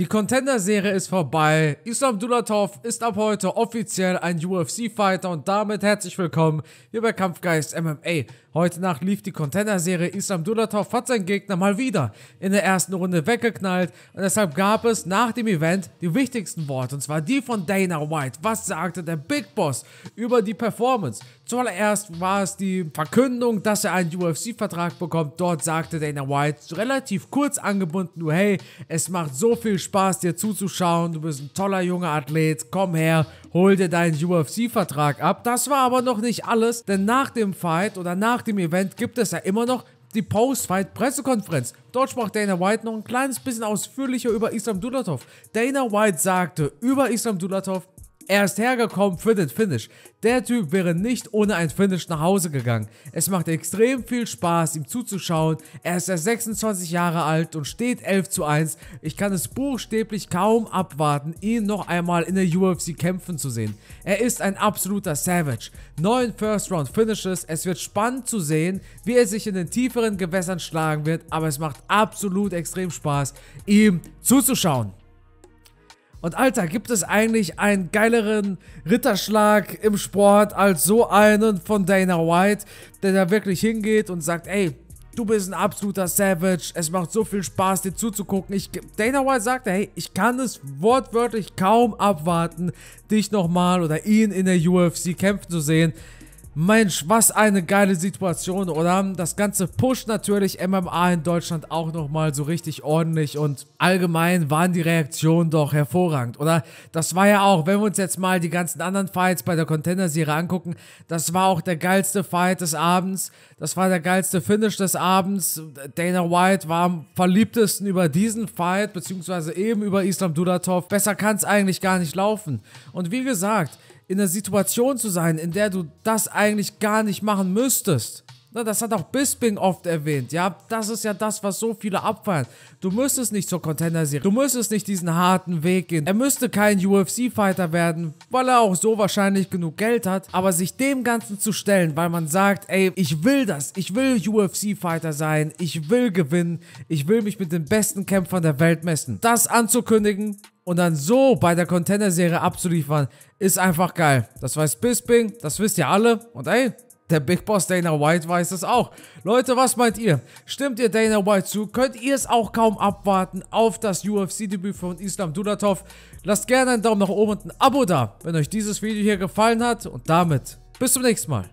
Die Contender-Serie ist vorbei. Islam Dulatov ist ab heute offiziell ein UFC-Fighter und damit herzlich willkommen hier bei Kampfgeist MMA. Heute Nacht lief die Contender-Serie. Islam Dulatov hat seinen Gegner mal wieder in der ersten Runde weggeknallt und deshalb gab es nach dem Event die wichtigsten Worte und zwar die von Dana White. Was sagte der Big Boss über die Performance? Zuallererst war es die Verkündung, dass er einen UFC-Vertrag bekommt. Dort sagte Dana White relativ kurz angebunden, hey, es macht so viel Spaß Spaß, dir zuzuschauen. Du bist ein toller junger Athlet. Komm her, hol dir deinen UFC-Vertrag ab. Das war aber noch nicht alles, denn nach dem Fight oder nach dem Event gibt es ja immer noch die Post-Fight-Pressekonferenz. Dort sprach Dana White noch ein kleines bisschen ausführlicher über Islam Dulatov. Dana White sagte über Islam Dulatov, er ist hergekommen für den Finish. Der Typ wäre nicht ohne ein Finish nach Hause gegangen. Es macht extrem viel Spaß, ihm zuzuschauen. Er ist erst 26 Jahre alt und steht 11 zu 1. Ich kann es buchstäblich kaum abwarten, ihn noch einmal in der UFC kämpfen zu sehen. Er ist ein absoluter Savage. Neun First-Round-Finishes. Es wird spannend zu sehen, wie er sich in den tieferen Gewässern schlagen wird, aber es macht absolut extrem Spaß, ihm zuzuschauen. Und Alter, gibt es eigentlich einen geileren Ritterschlag im Sport als so einen von Dana White, der da wirklich hingeht und sagt, ey, du bist ein absoluter Savage, es macht so viel Spaß, dir zuzugucken. Ich, Dana White sagte, hey, ich kann es wortwörtlich kaum abwarten, dich nochmal oder ihn in der UFC kämpfen zu sehen. Mensch, was eine geile Situation, oder? Das Ganze pusht natürlich MMA in Deutschland auch nochmal so richtig ordentlich und allgemein waren die Reaktionen doch hervorragend, oder? Das war ja auch, wenn wir uns jetzt mal die ganzen anderen Fights bei der Contender-Serie angucken, das war auch der geilste Fight des Abends, das war der geilste Finish des Abends. Dana White war am verliebtesten über diesen Fight, beziehungsweise eben über Islam Dudatov. Besser kann es eigentlich gar nicht laufen. Und wie gesagt, in einer Situation zu sein, in der du das eigentlich gar nicht machen müsstest. Na, das hat auch Bisping oft erwähnt. Ja, das ist ja das, was so viele abfallen. Du müsstest nicht zur Contender-Serie. Du müsstest nicht diesen harten Weg gehen. Er müsste kein UFC-Fighter werden, weil er auch so wahrscheinlich genug Geld hat. Aber sich dem Ganzen zu stellen, weil man sagt, ey, ich will das. Ich will UFC-Fighter sein. Ich will gewinnen. Ich will mich mit den besten Kämpfern der Welt messen. Das anzukündigen, und dann so bei der Contender-Serie abzuliefern, ist einfach geil. Das weiß Bisping, das wisst ihr alle. Und ey, der Big Boss Dana White weiß es auch. Leute, was meint ihr? Stimmt ihr Dana White zu? Könnt ihr es auch kaum abwarten auf das UFC-Debüt von Islam Dulatov? Lasst gerne einen Daumen nach oben und ein Abo da, wenn euch dieses Video hier gefallen hat. Und damit bis zum nächsten Mal.